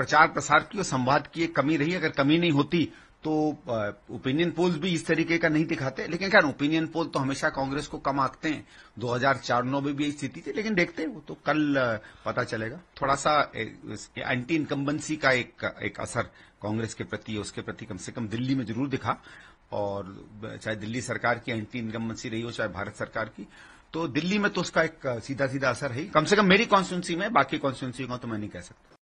प्रचार प्रसार की और संवाद की एक कमी रही अगर कमी नहीं होती तो ओपिनियन पोल्स भी इस तरीके का नहीं दिखाते लेकिन क्या ओपिनियन पोल तो हमेशा कांग्रेस को कम आंकते हैं 2004 नौ में भी यही स्थिति थी लेकिन देखते हैं वो तो कल पता चलेगा थोड़ा सा एंटी इनकम्बेंसी का एक एक असर कांग्रेस के प्रति उसके प्रति कम से कम दिल्ली में जरूर दिखा और चाहे दिल्ली सरकार की एंटी इनकम्बेंसी रही हो चाहे भारत सरकार की तो दिल्ली में तो उसका एक सीधा सीधा असर है कम से कम मेरी कॉन्स्टिट्यूंसी में बाकी कॉन्स्टिट्यूंसी का तो मैं नहीं कह सकता